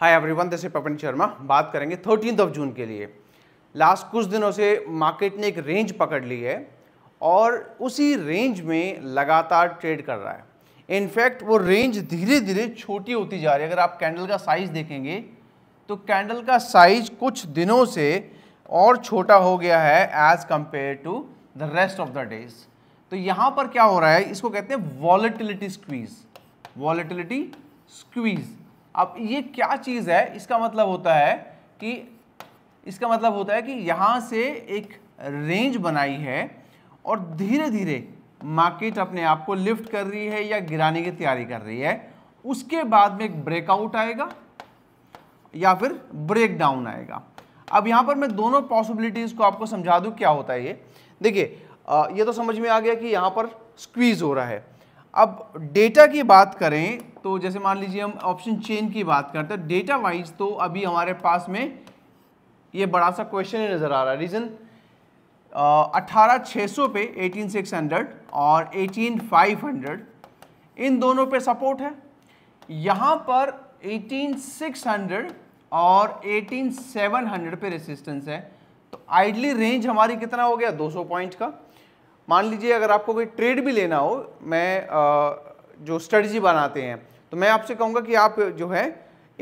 hi everyone this Papan Sharma बात करेंगे thirteen of June के लिए लास्ट कुछ दिनों से मार्केट ने एक रेंज पकड़ ली है और उसी रेंज में लगातार ट्रेड कर रहा है इनफैक्ट वो रेंज धीरे धीरे छोटी होती जा रही है अगर आप कैंडल का साइज़ देखेंगे तो कैंडल का साइज कुछ दिनों से और छोटा हो गया है as compared to the rest of the days तो यहाँ पर क्या हो रहा है इसको कहते हैं वॉलेटिलिटी स्क्वीज़ वॉलेटिलिटी स्क्वीज़ अब ये क्या चीज़ है इसका मतलब होता है कि इसका मतलब होता है कि यहाँ से एक रेंज बनाई है और धीरे धीरे मार्केट अपने आप को लिफ्ट कर रही है या गिराने की तैयारी कर रही है उसके बाद में एक ब्रेकआउट आएगा या फिर ब्रेक डाउन आएगा अब यहाँ पर मैं दोनों पॉसिबिलिटीज़ को आपको समझा दूँ क्या होता है ये देखिए ये तो समझ में आ गया कि यहाँ पर स्क्वीज़ हो रहा है अब डेटा की बात करें तो जैसे मान लीजिए हम ऑप्शन चेन की बात करते हैं डेटा वाइज तो अभी हमारे पास में ये बड़ा सा क्वेश्चन नज़र आ रहा है रीज़न अट्ठारह छः सौ पे एटीन सिक्स हंड्रेड और एटीन फाइव हंड्रेड इन दोनों पे सपोर्ट है यहाँ पर एटीन सिक्स हंड्रेड और एटीन सेवन हंड्रेड पे रेसिस्टेंस है तो आइडली रेंज हमारी कितना हो गया दो सौ पॉइंट का मान लीजिए अगर आपको कोई ट्रेड भी लेना हो मैं जो स्ट्रेटजी बनाते हैं तो मैं आपसे कहूँगा कि आप जो है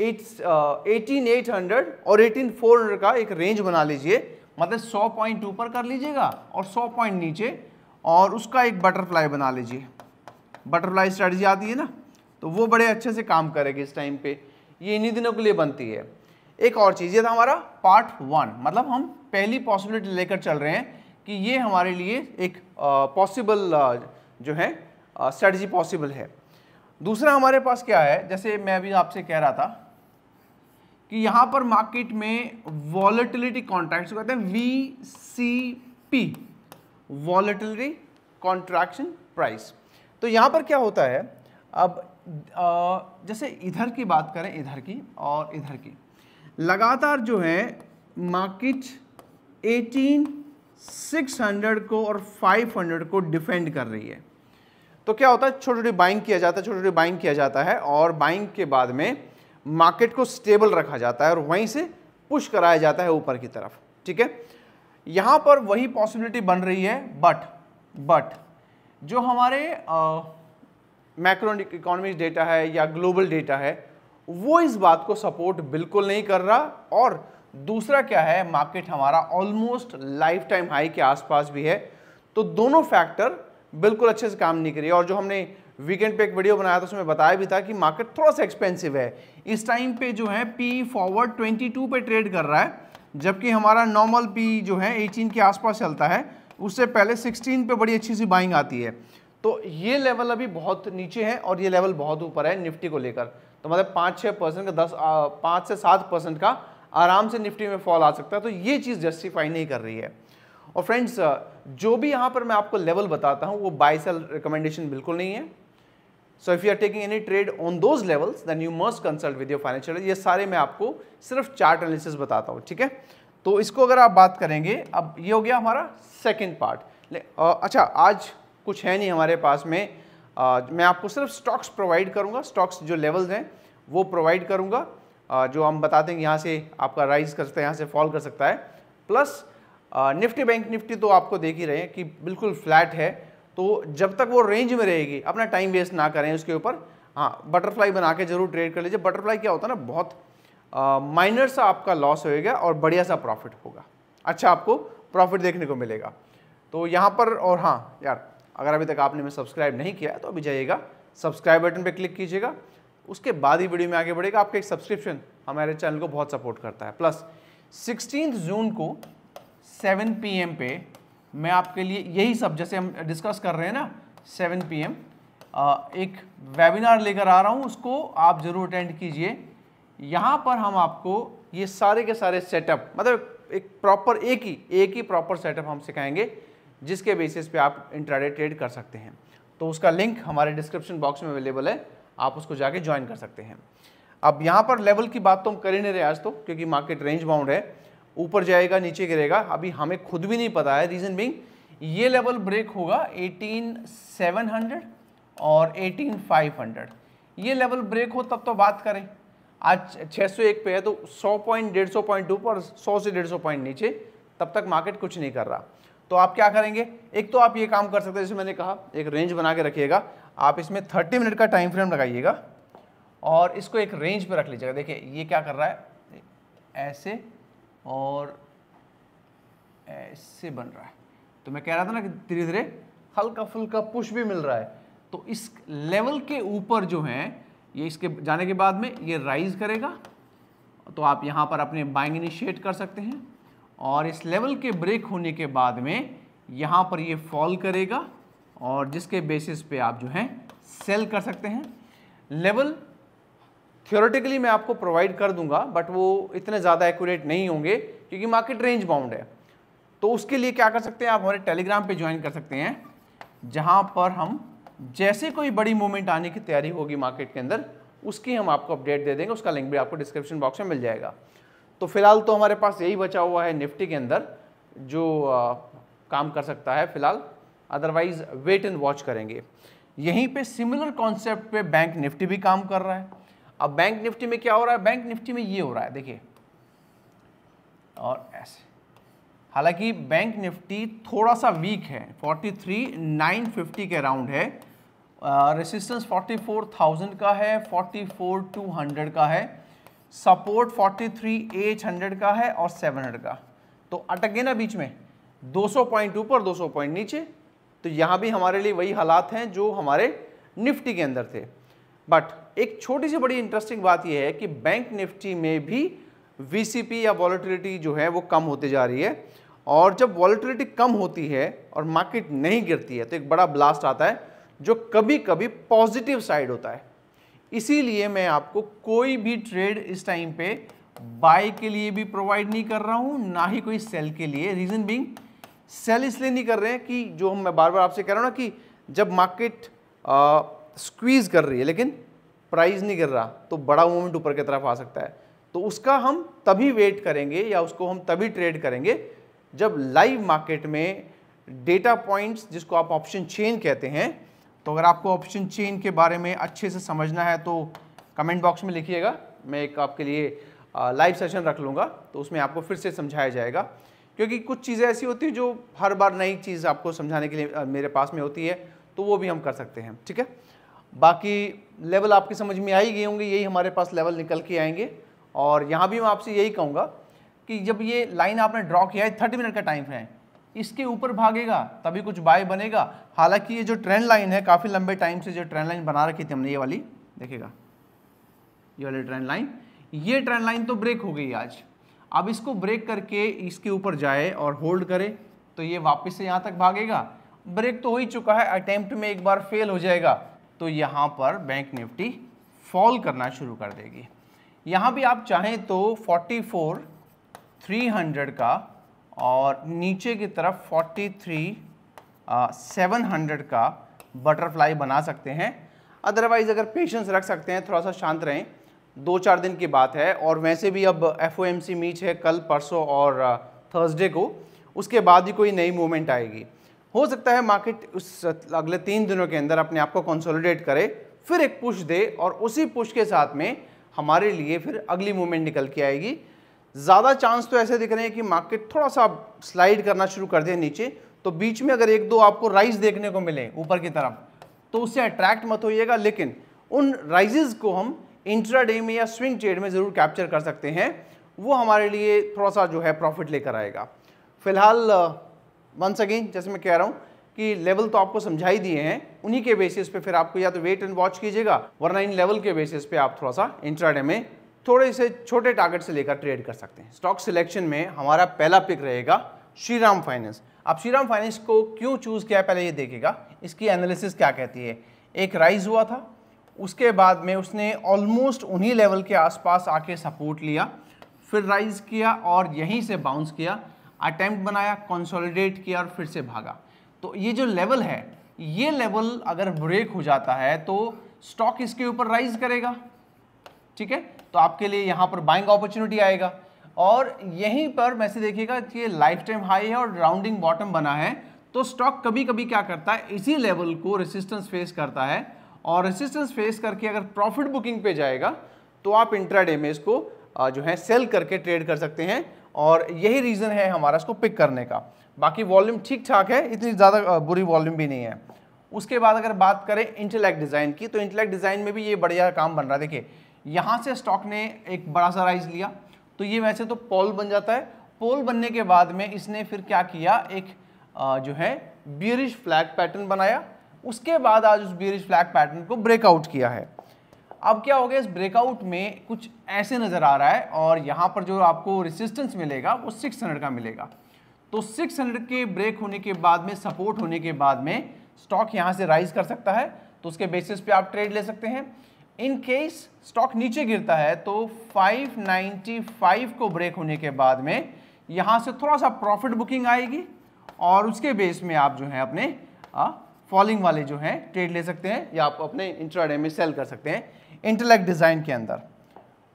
एटीन एट हंड्रेड और एटीन फोर हंड्रेड का एक रेंज बना लीजिए मतलब सौ पॉइंट ऊपर कर लीजिएगा और सौ पॉइंट नीचे और उसका एक बटरफ्लाई बना लीजिए बटरफ्लाई स्ट्रेटजी आती है ना तो वो बड़े अच्छे से काम करेगी इस टाइम पे ये इन्हीं दिनों के लिए बनती है एक और चीज़ ये था हमारा पार्ट वन मतलब हम पहली पॉसिबिलिटी लेकर चल रहे हैं कि ये हमारे लिए एक पॉसिबल जो है स्ट्रेटजी पॉसिबल है दूसरा हमारे पास क्या है जैसे मैं अभी आपसे कह रहा था कि यहाँ पर मार्केट में वॉलेटिलिटी कॉन्ट्रैक्ट कहते हैं V C P volatility contraction price तो यहाँ पर क्या होता है अब जैसे इधर की बात करें इधर की और इधर की लगातार जो है मार्केट 600 को और 500 को डिफेंड कर रही है तो क्या होता है छोटी छोटी बाइंग किया जाता है छोटी छोटी बाइंग किया जाता है और बाइंग के बाद में मार्केट को स्टेबल रखा जाता है और वहीं से पुश कराया जाता है ऊपर की तरफ ठीक है यहाँ पर वही पॉसिबिलिटी बन रही है बट बट जो हमारे मैक्रो इकोनॉमिक डेटा है या ग्लोबल डेटा है वो इस बात को सपोर्ट बिल्कुल नहीं कर रहा और दूसरा क्या है मार्केट हमारा ऑलमोस्ट लाइफ टाइम हाई के आसपास भी है तो दोनों फैक्टर बिल्कुल अच्छे से काम नहीं करिए और जो हमने वीकेंड पे एक वीडियो बनाया था उसमें बताया भी था कि मार्केट थोड़ा सा एक्सपेंसिव है इस टाइम पे जो है पी फॉरवर्ड 22 पे ट्रेड कर रहा है जबकि हमारा नॉर्मल पी जो है 18 के आसपास चलता है उससे पहले 16 पे बड़ी अच्छी सी बाइंग आती है तो ये लेवल अभी बहुत नीचे है और ये लेवल बहुत ऊपर है निफ्टी को लेकर तो मतलब पाँच छः परसेंट का दस पाँच से सात परसेंट का आराम से निफ्टी में फॉल आ सकता है तो ये चीज़ जस्टिफाई नहीं कर रही है और फ्रेंड्स uh, जो भी यहाँ पर मैं आपको लेवल बताता हूँ वो बाय सेल रिकमेंडेशन बिल्कुल नहीं है so if you are taking any trade on those levels then you must consult with your financial ये सारे मैं आपको सिर्फ चार्ट एनालिसिस बताता हूँ ठीक है तो इसको अगर आप बात करेंगे अब ये हो गया हमारा सेकेंड पार्ट uh, अच्छा आज कुछ है नहीं हमारे पास में आ, मैं आपको सिर्फ स्टॉक्स प्रोवाइड करूँगा स्टॉक्स जो लेवल्स हैं वो प्रोवाइड करूँगा जो हम बताते हैं यहाँ से आपका राइज कर सकता है यहाँ से फॉल कर सकता है प्लस निफ्टी बैंक निफ्टी तो आपको देख ही रहे हैं कि बिल्कुल फ्लैट है तो जब तक वो रेंज में रहेगी अपना टाइम वेस्ट ना करें उसके ऊपर हाँ बटरफ्लाई बना के जरूर ट्रेड कर लीजिए बटरफ्लाई क्या होता है ना बहुत माइनर सा आपका लॉस होएगा और बढ़िया सा प्रॉफिट होगा अच्छा आपको प्रॉफिट देखने को मिलेगा तो यहाँ पर और हाँ यार अगर अभी तक आपने मैं सब्सक्राइब नहीं किया है तो अभी जाइएगा सब्सक्राइब बटन पर क्लिक कीजिएगा उसके बाद ही वीडियो में आगे बढ़ेगा आपका एक सब्सक्रिप्शन हमारे चैनल को बहुत सपोर्ट करता है प्लस सिक्सटीन जून को सेवन पी पे मैं आपके लिए यही सब जैसे हम डिस्कस कर रहे हैं ना सेवन पी एक वेबिनार लेकर आ रहा हूँ उसको आप ज़रूर अटेंड कीजिए यहाँ पर हम आपको ये सारे के सारे सेटअप मतलब एक प्रॉपर एक ही एक ही प्रॉपर सेटअप हम सिखाएंगे जिसके बेसिस पे आप इंट्राडे ट्रेड कर सकते हैं तो उसका लिंक हमारे डिस्क्रिप्शन बॉक्स में अवेलेबल है आप उसको जाके ज्वाइन कर सकते हैं अब यहाँ पर लेवल की बात तो हम कर ही नहीं रहे आज तो क्योंकि मार्केट रेंज बाउंड है ऊपर जाएगा नीचे गिरेगा अभी हमें खुद भी नहीं पता है रीज़न बिंग ये लेवल ब्रेक होगा 18700 और 18500 ये लेवल ब्रेक हो तब तो बात करें आज 601 पे है तो 100 पॉइंट डेढ़ सौ पॉइंट ऊपर 100 से 150 पॉइंट नीचे तब तक मार्केट कुछ नहीं कर रहा तो आप क्या करेंगे एक तो आप ये काम कर सकते हैं जैसे मैंने कहा एक रेंज बना के रखिएगा आप इसमें 30 मिनट का टाइम फ्रेम लगाइएगा और इसको एक रेंज पर रख लीजिएगा देखिए ये क्या कर रहा है ऐसे और ऐसे बन रहा है तो मैं कह रहा था ना कि धीरे धीरे हल्का फुल्का पुश भी मिल रहा है तो इस लेवल के ऊपर जो है ये इसके जाने के बाद में ये राइज करेगा तो आप यहाँ पर अपने बाइंग इनिशिएट कर सकते हैं और इस लेवल के ब्रेक होने के बाद में यहाँ पर ये फॉल करेगा और जिसके बेसिस पे आप जो हैं सेल कर सकते हैं लेवल थियोरेटिकली मैं आपको प्रोवाइड कर दूंगा बट वो इतने ज़्यादा एक्यूरेट नहीं होंगे क्योंकि मार्केट रेंज बाउंड है तो उसके लिए क्या कर सकते हैं आप हमारे टेलीग्राम पे ज्वाइन कर सकते हैं जहाँ पर हम जैसे कोई बड़ी मूवमेंट आने की तैयारी होगी मार्केट के अंदर उसकी हम आपको अपडेट दे देंगे उसका लिंक भी आपको डिस्क्रिप्शन बॉक्स में मिल जाएगा तो फिलहाल तो हमारे पास यही बचा हुआ है निफ्टी के अंदर जो आ, काम कर सकता है फिलहाल अदरवाइज वेट एंड वॉच करेंगे यहीं पे सिमिलर कॉन्सेप्ट पे बैंक निफ्टी भी काम कर रहा है अब बैंक निफ्टी में क्या हो रहा है बैंक निफ्टी में ये हो रहा है देखिए और ऐसे हालांकि बैंक निफ्टी थोड़ा सा वीक है 43 950 के राउंड है रेसिस्टेंस uh, 44,000 का है 44,200 का है सपोर्ट 43,800 का है और 700 का तो अटक अटके ना बीच में 200 पॉइंट ऊपर 200 पॉइंट नीचे तो यहाँ भी हमारे लिए वही हालात हैं जो हमारे निफ्टी के अंदर थे बट एक छोटी सी बड़ी इंटरेस्टिंग बात यह है कि बैंक निफ्टी में भी वी या वॉलिटिलिटी जो है वो कम होती जा रही है और जब वॉलीटिलिटी कम होती है और मार्केट नहीं गिरती है तो एक बड़ा ब्लास्ट आता है जो कभी कभी पॉजिटिव साइड होता है इसीलिए मैं आपको कोई भी ट्रेड इस टाइम पे बाय के लिए भी प्रोवाइड नहीं कर रहा हूँ ना ही कोई सेल के लिए रीज़न बिंग सेल इसलिए नहीं कर रहे हैं कि जो हम मैं बार बार आपसे कह रहा हूँ ना कि जब मार्केट स्क्वीज़ कर रही है लेकिन प्राइस नहीं गिर रहा तो बड़ा मूवमेंट ऊपर की तरफ आ सकता है तो उसका हम तभी वेट करेंगे या उसको हम तभी ट्रेड करेंगे जब लाइव मार्केट में डेटा पॉइंट्स जिसको आप ऑप्शन चेन कहते हैं तो अगर आपको ऑप्शन चेन के बारे में अच्छे से समझना है तो कमेंट बॉक्स में लिखिएगा मैं एक आपके लिए लाइव सेशन रख लूँगा तो उसमें आपको फिर से समझाया जाएगा क्योंकि कुछ चीज़ें ऐसी होती हैं जो हर बार नई चीज़ आपको समझाने के लिए मेरे पास में होती है तो वो भी हम कर सकते हैं ठीक है बाकी लेवल आपकी समझ में आ ही गए होंगे यही हमारे पास लेवल निकल के आएंगे और यहाँ भी मैं आपसे यही कहूँगा कि जब ये लाइन आपने ड्रॉ किया है थर्टी मिनट का टाइम है इसके ऊपर भागेगा तभी कुछ बाय बनेगा हालांकि ये जो ट्रेंड लाइन है काफ़ी लंबे टाइम से जो ट्रेंड लाइन बना रखी थी हमने ये वाली देखेगा ये वाली ट्रेंड लाइन ये ट्रेंड लाइन तो ब्रेक हो गई आज अब इसको ब्रेक करके इसके ऊपर जाए और होल्ड करे तो ये वापस से यहाँ तक भागेगा ब्रेक तो हो ही चुका है अटैम्प्ट में एक बार फेल हो जाएगा तो यहाँ पर बैंक निफ्टी फॉल करना शुरू कर देगी यहाँ भी आप चाहें तो 44 300 का और नीचे की तरफ 43 700 का बटरफ्लाई बना सकते हैं अदरवाइज़ अगर पेशेंस रख सकते हैं थोड़ा सा शांत रहें दो चार दिन की बात है और वैसे भी अब एफ मीट है कल परसों और थर्सडे को उसके बाद ही कोई नई मूवमेंट आएगी हो सकता है मार्केट उस अगले तीन दिनों के अंदर अपने आप को कंसोलिडेट करे फिर एक पुश दे और उसी पुश के साथ में हमारे लिए फिर अगली मूवमेंट निकल के आएगी ज़्यादा चांस तो ऐसे दिख रहे हैं कि मार्केट थोड़ा सा स्लाइड करना शुरू कर दे नीचे तो बीच में अगर एक दो आपको राइज देखने को मिले ऊपर की तरफ तो उससे अट्रैक्ट मत होइएगा लेकिन उन राइजेज को हम इंट्राडे में या स्विंग ट्रेड में ज़रूर कैप्चर कर सकते हैं वो हमारे लिए थोड़ा सा जो है प्रॉफिट लेकर आएगा फिलहाल वन सगेन जैसे मैं कह रहा हूँ कि लेवल तो आपको समझा ही दिए हैं उन्हीं के बेसिस पे फिर आपको या तो वेट एंड वॉच कीजिएगा वरना इन लेवल के बेसिस पे आप थोड़ा सा इंट्राडे में थोड़े से छोटे टारगेट से लेकर ट्रेड कर सकते हैं स्टॉक सिलेक्शन में हमारा पहला पिक रहेगा श्री राम फाइनेंस आप श्री राम फाइनेंस को क्यों चूज़ किया पहले ये देखेगा इसकी एनालिसिस क्या कहती है एक राइज हुआ था उसके बाद में उसने ऑलमोस्ट उन्हीं लेवल के आसपास आके सपोर्ट लिया फिर राइज किया और यहीं से बाउंस किया अटैम्प्ट बनाया कंसोलिडेट किया और फिर से भागा तो ये जो लेवल है ये लेवल अगर ब्रेक हो जाता है तो स्टॉक इसके ऊपर राइज करेगा ठीक है तो आपके लिए यहाँ पर बाइंग अपॉर्चुनिटी आएगा और यहीं पर वैसे देखिएगा कि ये लाइफ टाइम हाई है और राउंडिंग बॉटम बना है तो स्टॉक कभी कभी क्या करता है इसी लेवल को रेसिस्टेंस फेस करता है और रेसिस्टेंस फेस करके अगर प्रॉफिट बुकिंग पे जाएगा तो आप इंट्राडे में इसको जो है सेल करके ट्रेड कर सकते हैं और यही रीज़न है हमारा इसको पिक करने का बाकी वॉल्यूम ठीक ठाक है इतनी ज़्यादा बुरी वॉल्यूम भी नहीं है उसके बाद अगर बात करें इंटेलेक्ट डिज़ाइन की तो इंटेलेक्ट डिज़ाइन में भी ये बढ़िया काम बन रहा है देखिए यहाँ से स्टॉक ने एक बड़ा सा राइज लिया तो ये वैसे तो पोल बन जाता है पोल बनने के बाद में इसने फिर क्या किया एक जो है बियरिश फ्लैग पैटर्न बनाया उसके बाद आज उस बेरिज फ्लैग पैटर्न को ब्रेकआउट किया है अब क्या हो गया इस ब्रेकआउट में कुछ ऐसे नज़र आ रहा है और यहाँ पर जो आपको रेसिस्टेंस मिलेगा वो 600 का मिलेगा तो 600 के ब्रेक होने के बाद में सपोर्ट होने के बाद में स्टॉक यहाँ से राइज कर सकता है तो उसके बेसिस पे आप ट्रेड ले सकते हैं इन केस स्टॉक नीचे गिरता है तो 595 को ब्रेक होने के बाद में यहाँ से थोड़ा सा प्रॉफिट बुकिंग आएगी और उसके बेस में आप जो है अपने फॉलिंग वाले जो हैं ट्रेड ले सकते हैं या आप अपने इंट्राडे में सेल कर सकते हैं इंटेलेक्ट डिज़ाइन के अंदर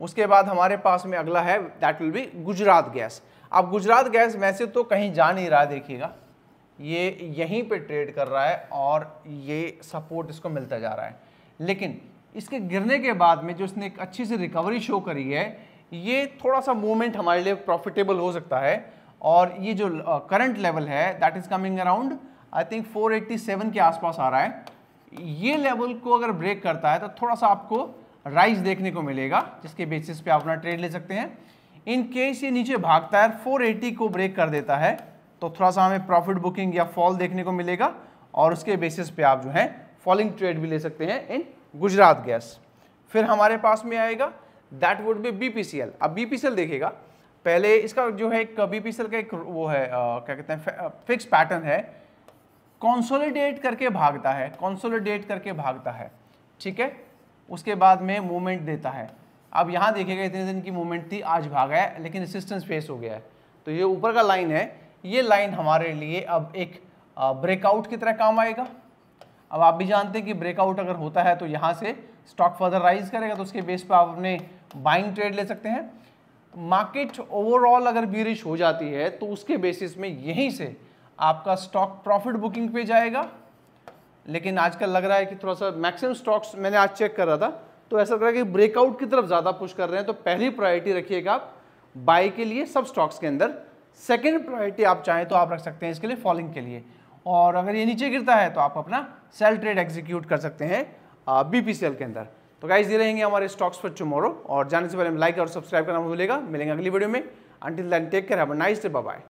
उसके बाद हमारे पास में अगला है that will be Gujarat Gas अब गुजरात गैस वैसे तो कहीं जा नहीं रहा देखिएगा ये यहीं पे ट्रेड कर रहा है और ये सपोर्ट इसको मिलता जा रहा है लेकिन इसके गिरने के बाद में जो इसने एक अच्छी सी रिकवरी शो करी है ये थोड़ा सा मूवमेंट हमारे लिए प्रॉफिटेबल हो सकता है और ये जो करंट लेवल है that is coming around I think 487 के आसपास आ रहा है ये लेवल को अगर ब्रेक करता है तो थोड़ा सा आपको राइज देखने को मिलेगा जिसके बेसिस पे आप अपना ट्रेड ले सकते हैं इन केस ये नीचे भागता है 480 को ब्रेक कर देता है तो थोड़ा सा हमें प्रॉफिट बुकिंग या फॉल देखने को मिलेगा और उसके बेसिस पे आप जो है फॉलिंग ट्रेड भी ले सकते हैं इन गुजरात गैस फिर हमारे पास में आएगा that would be B P C L अब बी पी सी एल देखेगा पहले इसका जो है एक बी पी सी एल का एक वो है आ, क्या कहते हैं फिक्स पैटर्न है कॉन्सोलिडेट करके भागता है कॉन्सोलिडेट करके भागता है ठीक है उसके बाद में मूवमेंट देता है अब यहाँ देखेगा इतने दिन की मूवमेंट थी आज भागा है लेकिन रेसिस्टेंस फेस हो गया है तो ये ऊपर का लाइन है ये लाइन हमारे लिए अब एक ब्रेकआउट की तरह काम आएगा अब आप भी जानते हैं कि ब्रेकआउट अगर होता है तो यहाँ से स्टॉक फर्दर राइज करेगा तो उसके बेस पर आप अपने बाइंग ट्रेड ले सकते हैं मार्केट ओवरऑल अगर बीरिश हो जाती है तो उसके बेसिस में यहीं से आपका स्टॉक प्रॉफिट बुकिंग पे जाएगा लेकिन आजकल लग रहा है कि थोड़ा सा मैक्सिमम स्टॉक्स मैंने आज चेक कर रहा था तो ऐसा लग रहा है कि ब्रेकआउट की तरफ ज़्यादा पुश कर रहे हैं तो पहली प्रायोरिटी रखिएगा आप बाय के लिए सब स्टॉक्स के अंदर सेकेंड प्रायोरिटी आप चाहें तो आप रख सकते हैं इसके लिए फॉलिंग के लिए और अगर ये नीचे गिरता है तो आप अपना सेल ट्रेड एग्जीक्यूट कर सकते हैं बी पी के अंदर तो गाइज ये रहेंगे हमारे स्टॉक्स पर चुमोरो और जाने से पहले लाइक और सब्सक्राइब करना भूलेगा मिलेंगे अगली वीडियो में until then take care have a nice day bye